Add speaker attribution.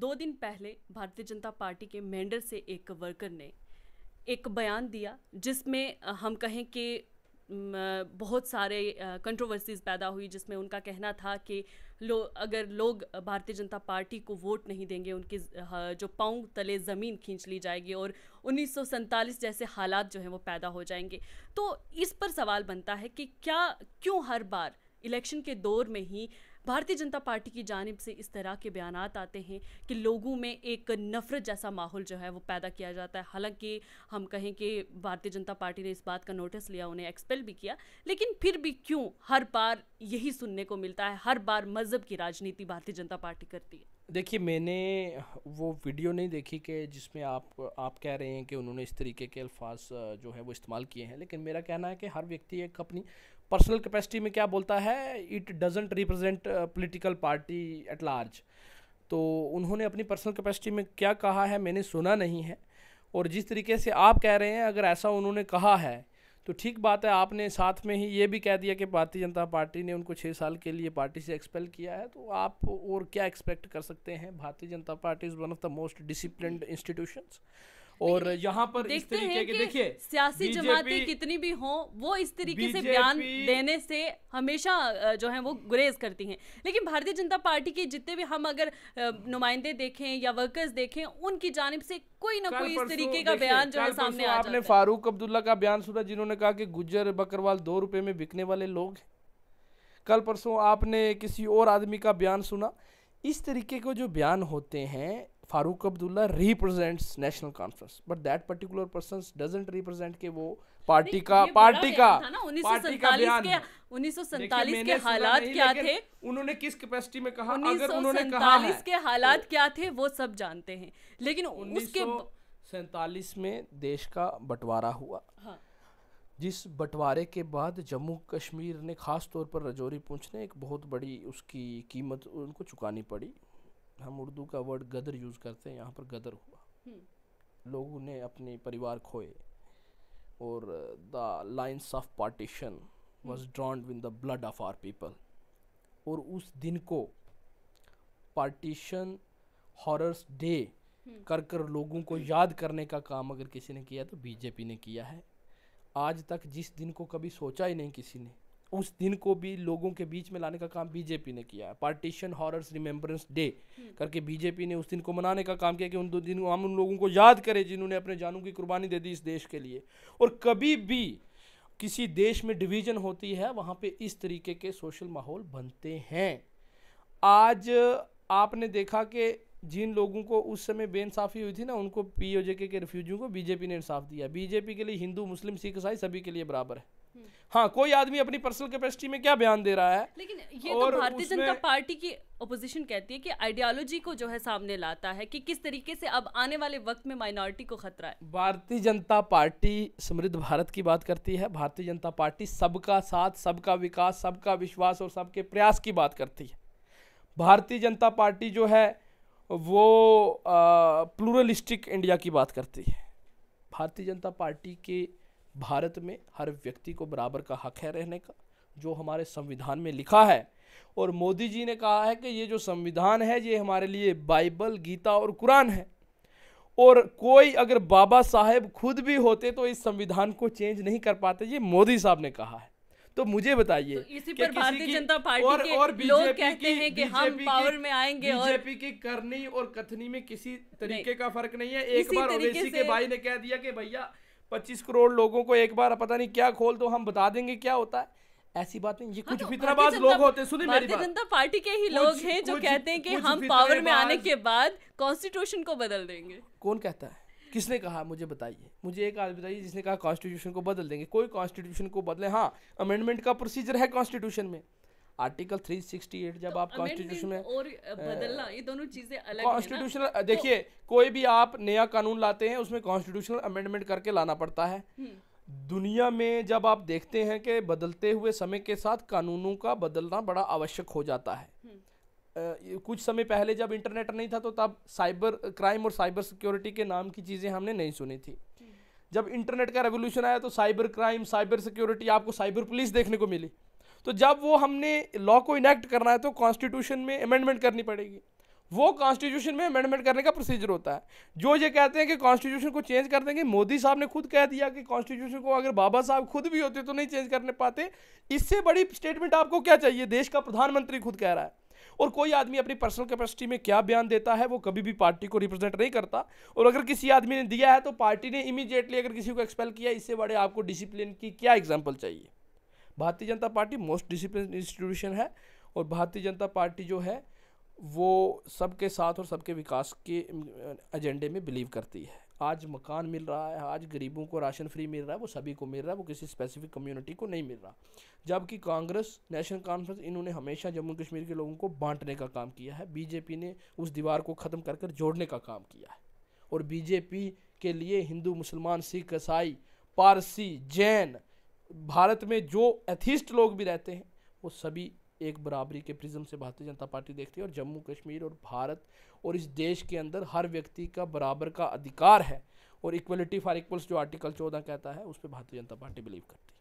Speaker 1: दो दिन पहले भारतीय जनता पार्टी के मेंडर से एक वर्कर ने एक बयान दिया जिसमें हम कहें कि बहुत सारे कंट्रोवर्सीज पैदा हुई जिसमें उनका कहना था कि लो अगर लोग भारतीय जनता पार्टी को वोट नहीं देंगे उनकी जो पाँव तले ज़मीन खींच ली जाएगी और उन्नीस जैसे हालात जो हैं वो पैदा हो जाएंगे तो इस पर सवाल बनता है कि क्या क्यों हर बार इलेक्शन के दौर में ही भारतीय जनता पार्टी की जानब से इस तरह के बयान आते हैं कि लोगों में एक नफरत जैसा माहौल जो है वो पैदा किया जाता है हालांकि हम कहें कि भारतीय जनता पार्टी ने इस बात का नोटिस लिया उन्हें एक्सपेल भी किया लेकिन फिर भी क्यों हर बार यही सुनने को मिलता है हर बार मजहब की राजनीति भारतीय जनता पार्टी करती
Speaker 2: है देखिए मैंने वो वीडियो नहीं देखी कि जिसमें आप आप कह रहे हैं कि उन्होंने इस तरीके के अल्फाज जो है वो इस्तेमाल किए हैं लेकिन मेरा कहना है कि हर व्यक्ति एक अपनी पर्सनल कैपेसिटी में क्या बोलता है it doesn't represent political party at large तो उन्होंने अपनी पर्सनल कैपेसिटी में क्या कहा है मैंने सुना नहीं है और जिस तरीके से आप कह रहे हैं अगर ऐसा उन्होंने कहा है तो ठीक बात है आपने साथ में ही ये भी कह दिया कि भारतीय जनता पार्टी ने उनको छः साल के लिए पार्टी से एक्सपेल किया है तो आप और क्या एक्सपेक्ट कर सकते हैं Bharatiya Janata Party is one of the most discipline institutions और यहाँ पर इस तरीके के देखिए सियासी जमाते
Speaker 1: कितनी भी हो वो इस तरीके से बयान देने से हमेशा जो है वो गुरेज करती हैं लेकिन भारतीय जनता पार्टी के जितने भी हम अगर नुमाइंदे देखें या वर्कर्स देखें उनकी जानब से कोई ना कोई इस तरीके का बयान जो है सामने आपने
Speaker 2: फारूक अब्दुल्ला का बयान सुना जिन्होंने कहा कि गुज्जर बकरवाल दो रुपए में बिकने वाले लोग कल परसों आपने किसी और आदमी का बयान सुना इस तरीके के जो बयान होते हैं Farooq Abdullah represents National Conference but that particular person doesn't represent के वो पार्टी का पार्टी का पार्टी का बयान उन्नीस के हालात क्या थे उन्होंने किस कैपेसिटी में कहा अगर उन्होंने कहा है
Speaker 1: के हालात क्या थे वो सब जानते हैं लेकिन उसके
Speaker 2: सैतालीस में देश का बंटवारा हुआ हाँ। जिस बंटवारे के बाद जम्मू कश्मीर ने खास तौर पर रजौरी पूछने एक बहुत बड़ी उसकी कीमत उनको चुकानी पड़ी हम उर्दू का वर्ड गदर यूज़ करते हैं यहाँ पर गदर हुआ हम्म। लोगों ने अपने परिवार खोए और the lines of partition was drawned with the blood of our people और उस दिन को पार्टीशन हॉरर्स डे कर कर लोगों को याद करने का काम अगर किसी ने किया तो बीजेपी ने किया है आज तक जिस दिन को कभी सोचा ही नहीं किसी ने उस दिन को भी लोगों के बीच में लाने का काम बीजेपी ने किया है पार्टीशन हॉरर्स रिमेम्बरेंस डे करके बीजेपी ने उस दिन को मनाने का काम किया कि उन दो दिन हम उन लोगों को याद करें जिन्होंने अपने जानों की कुर्बानी दे दी इस देश के लिए और कभी भी किसी देश में डिवीजन होती है वहाँ पे इस तरीके के सोशल माहौल बनते हैं आज आपने देखा कि जिन लोगों को उस समय बे इंसाफी हुई थी ना उनको पी ओ जे के, रिफ्यूजियों को बीजेपी ने इंसाफ दिया बीजेपी के लिए हिंदू मुस्लिम सिख ईसाई सभी के लिए बराबर है हम्म। हाँ कोई आदमी अपनी पर्सनल कैपेसिटी में क्या बयान दे रहा है लेकिन ये तो भारतीय जनता
Speaker 1: पार्टी की ओपोजिशन कहती है कि आइडियोलॉजी को जो है सामने लाता है कि किस तरीके से अब आने वाले वक्त में माइनॉरिटी को खतरा है
Speaker 2: भारतीय जनता पार्टी समृद्ध भारत की बात करती है भारतीय जनता पार्टी सबका साथ सबका विकास सबका विश्वास और सबके प्रयास की बात करती है भारतीय जनता पार्टी जो है वो प्लूरलिस्टिक इंडिया की बात करती है भारतीय जनता पार्टी के भारत में हर व्यक्ति को बराबर का हक है रहने का जो हमारे संविधान में लिखा है और मोदी जी ने कहा है कि ये जो संविधान है ये हमारे लिए बाइबल गीता और कुरान है और कोई अगर बाबा साहेब खुद भी होते तो इस संविधान को चेंज नहीं कर पाते ये मोदी साहब ने कहा है तो मुझे बताइए तो इसी पर भारतीय जनता पार्टी और, के और लोग कहते हैं कि हम पावर में आएंगे बीजेपी की करनी और कथनी में किसी तरीके का फर्क नहीं है एक बार ओवैसी के भाई ने कह दिया कि भैया पच्चीस करोड़ लोगों को एक बार पता नहीं क्या खोल दो हम बता देंगे क्या होता है ऐसी बात नहीं ये हाँ, कुछ तो फितनाबाज लोग होते हैं सुनिए मेरी बात जनता
Speaker 1: पार्टी के ही लोग हैं जो कहते हैं कि हम पावर में आने के बाद कॉन्स्टिट्यूशन को बदल देंगे
Speaker 2: कौन कहता है किसने कहा मुझे बताइए मुझे एक आदमी बताइए जिसने कहा कॉन्स्टिट्यूशन को बदल देंगे कोई कॉन्स्टिट्यूशन को बदले हाँ अमेंडमेंट का प्रोसीजर है कॉन्स्टिट्यूशन में आर्टिकल 368 जब तो आप कॉन्स्टिट्यूशन में और बदलना
Speaker 1: ये दोनों चीजें अलग कॉन्स्टिट्यूशनल तो देखिए
Speaker 2: तो, कोई भी आप नया कानून लाते हैं उसमें कॉन्स्टिट्यूशनल अमेंडमेंट करके लाना पड़ता है हम्म। दुनिया में जब आप देखते हैं कि बदलते हुए समय के साथ कानूनों का बदलना बड़ा आवश्यक हो जाता है कुछ समय पहले जब इंटरनेट नहीं था तो तब साइबर क्राइम और साइबर सिक्योरिटी के नाम की चीज़ें हमने नहीं सुनी थी जब इंटरनेट का रेवोल्यूशन आया तो साइबर क्राइम साइबर सिक्योरिटी आपको साइबर पुलिस देखने को मिली तो जब वो हमने लॉ को इनेक्ट करना है तो कॉन्स्टिट्यूशन में अमेंडमेंट करनी पड़ेगी वो कॉन्स्टिट्यूशन में अमेंडमेंट करने का प्रोसीजर होता है जो ये कहते हैं कि कॉन्स्टिट्यूशन को चेंज कर देंगे मोदी साहब ने खुद कह दिया कि कॉन्स्टिट्यूशन को अगर बाबा साहब खुद भी होते तो नहीं चेंज करने पाते इससे बड़ी स्टेटमेंट आपको क्या चाहिए देश का प्रधानमंत्री खुद कह रहा है और कोई आदमी अपनी पर्सनल कैपेसिटी में क्या बयान देता है वो कभी भी पार्टी को रिप्रेजेंट नहीं करता और अगर किसी आदमी ने दिया है तो पार्टी ने इमीजिएटली अगर किसी को एक्सपेल किया इससे बड़े आपको डिसिप्लिन की क्या एग्जाम्पल चाहिए भारतीय Janata party most discipline institution है और भारतीय जनता पार्टी जो है वो सबके साथ और सबके विकास के एजेंडे में बिलीव करती है आज मकान मिल रहा है आज गरीबों को राशन फ्री मिल रहा है वो सभी को मिल रहा है वो किसी स्पेसिफिक कम्युनिटी को नहीं मिल रहा जबकि कांग्रेस नेशनल कॉन्फ्रेंस इन्होंने हमेशा जम्मू कश्मीर के लोगों को बांटने का काम किया है बीजेपी ने उस दीवार को ख़त्म कर कर जोड़ने का काम किया है और बीजेपी के लिए हिंदू मुसलमान सिख ईसाई पारसी जैन भारत में जो एथिस्ट लोग भी रहते हैं वो सभी एक बराबरी के प्रिज्म से भारतीय जनता पार्टी देखती है और जम्मू कश्मीर और भारत और इस देश के अंदर हर व्यक्ति का बराबर का अधिकार है और इक्वलिटी फॉर इक्वल्स जो आर्टिकल चौदह कहता है उस पर भारतीय जनता पार्टी बिलीव करती है